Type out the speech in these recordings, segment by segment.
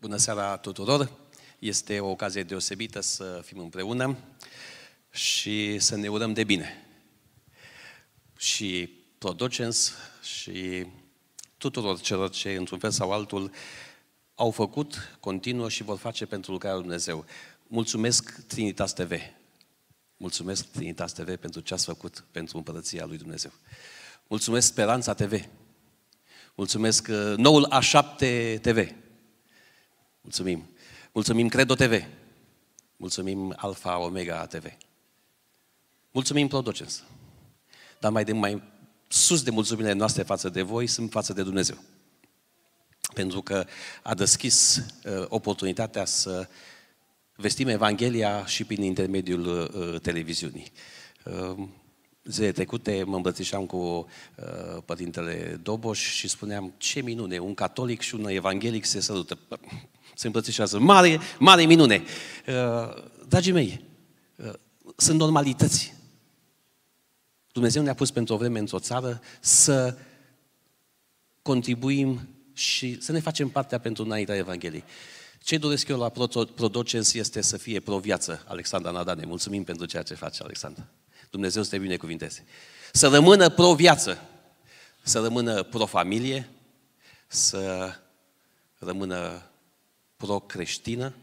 Bună seara tuturor! Este o ocazie deosebită să fim împreună și să ne urăm de bine. Și Producens și tuturor celor ce, într-un fel sau altul, au făcut, continuă și vor face pentru lucrarea Lui Dumnezeu. Mulțumesc Trinitas TV. Mulțumesc Trinitas TV pentru ce ați făcut pentru Împărăția Lui Dumnezeu. Mulțumesc Speranța TV. Mulțumesc uh, noul A7 TV. Mulțumim. Mulțumim Credo TV. Mulțumim Alfa Omega TV. Mulțumim Plodocens. Dar mai, de, mai sus de mulțumirea noastre față de voi, sunt față de Dumnezeu. Pentru că a deschis uh, oportunitatea să vestim Evanghelia și prin intermediul uh, televiziunii. Uh, zile trecute mă îmbrățișam cu uh, părintele Doboș și spuneam, ce minune, un catolic și un evanghelic se sărută, se îmbrățișează. Mare, mare minune! Uh, dragii mei, uh, sunt normalități. Dumnezeu ne-a pus pentru o vreme într-o țară să contribuim și să ne facem partea pentru înaintea Evangheliei. Ce doresc eu la Prodocens este să fie pro-viață, Alexandra Nadane. Mulțumim pentru ceea ce face, Alexandra. Dumnezeu să te binecuvinteze. Să rămână pro-viață, să rămână pro-familie, să rămână pro-creștină,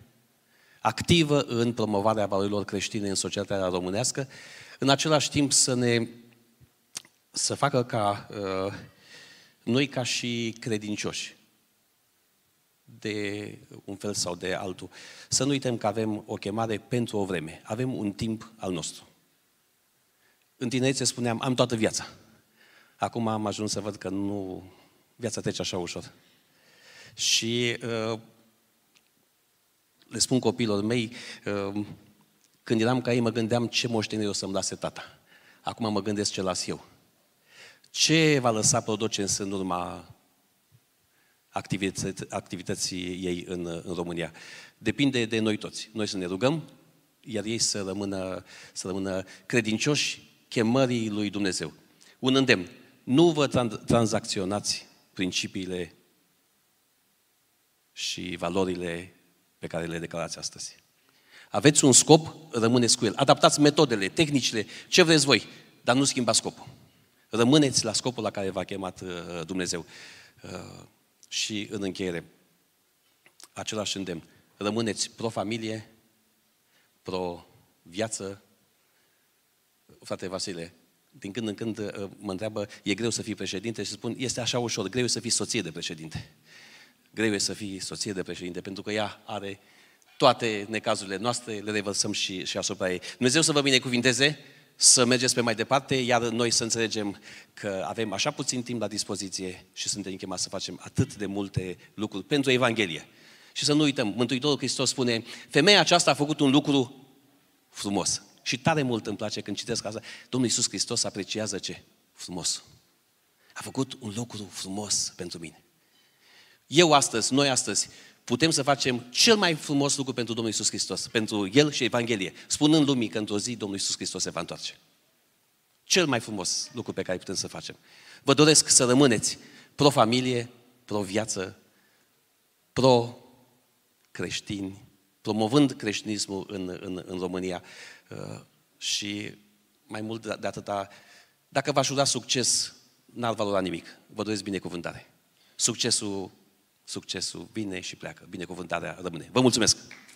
activă în promovarea valorilor creștine în societatea românească, în același timp să ne să facă ca uh, noi ca și credincioși de un fel sau de altul. Să nu uităm că avem o chemare pentru o vreme. Avem un timp al nostru. În tinerețe spuneam, am toată viața. Acum am ajuns să văd că nu... Viața trece așa ușor. Și uh, le spun copiilor mei, uh, când eram ca ei, mă gândeam ce moștenire o să-mi lase tata. Acum mă gândesc ce las eu. Ce va lăsa Prodocens în urma activități, activității ei în, în România? Depinde de noi toți. Noi să ne rugăm, iar ei să rămână, să rămână credincioși chemării lui Dumnezeu. Un îndemn. Nu vă tranzacționați principiile și valorile pe care le declarați astăzi. Aveți un scop, rămâneți cu el. Adaptați metodele, tehnicile, ce vreți voi, dar nu schimbați scopul. Rămâneți la scopul la care v-a chemat uh, Dumnezeu. Uh, și în încheiere, același îndemn. Rămâneți pro-familie, pro-viață, frate Vasile, din când în când uh, mă întreabă, e greu să fii președinte? Și spun, este așa ușor, greu e să fii soție de președinte. Greu e să fii soție de președinte, pentru că ea are toate necazurile noastre, le revărsăm și, și asupra ei. Dumnezeu să vă binecuvinteze, să mergeți pe mai departe, iar noi să înțelegem că avem așa puțin timp la dispoziție și suntem chemați să facem atât de multe lucruri pentru Evanghelie. Și să nu uităm, Mântuitorul Hristos spune, femeia aceasta a făcut un lucru frumos. Și tare mult îmi place când citesc asta. Domnul Iisus Hristos apreciază ce? Frumos. A făcut un lucru frumos pentru mine. Eu astăzi, noi astăzi, putem să facem cel mai frumos lucru pentru Domnul Iisus Hristos, pentru El și Evanghelie, spunând lumii că într-o zi Domnul Iisus Hristos se va întoarce. Cel mai frumos lucru pe care putem să facem. Vă doresc să rămâneți pro-familie, pro-viață, pro-creștini, promovând creștinismul în, în, în România. Uh, și mai mult de atâta, dacă v-aș da succes, n-ar valora nimic. Vă doresc binecuvântare. Succesul, succesul vine și pleacă. Binecuvântarea rămâne. Vă mulțumesc!